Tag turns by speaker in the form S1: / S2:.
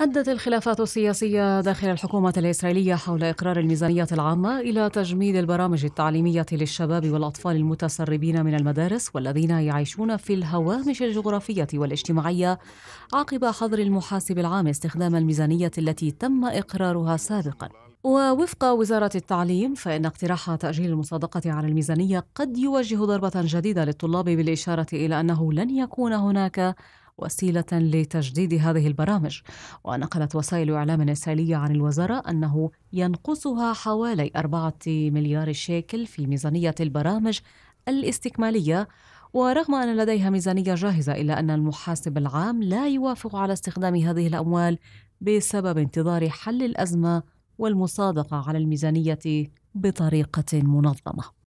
S1: أدت الخلافات السياسية داخل الحكومة الإسرائيلية حول إقرار الميزانية العامة إلى تجميد البرامج التعليمية للشباب والأطفال المتسربين من المدارس والذين يعيشون في الهوامش الجغرافية والاجتماعية عقب حظر المحاسب العام استخدام الميزانية التي تم إقرارها سابقاً. ووفق وزارة التعليم فإن اقتراح تأجيل المصادقة على الميزانية قد يوجه ضربة جديدة للطلاب بالإشارة إلى أنه لن يكون هناك وسيلة لتجديد هذه البرامج ونقلت وسائل إعلام إسرائيلية عن الوزارة أنه ينقصها حوالي أربعة مليار شيكل في ميزانية البرامج الاستكمالية ورغم أن لديها ميزانية جاهزة إلا أن المحاسب العام لا يوافق على استخدام هذه الأموال بسبب انتظار حل الأزمة والمصادقة على الميزانية بطريقة منظمة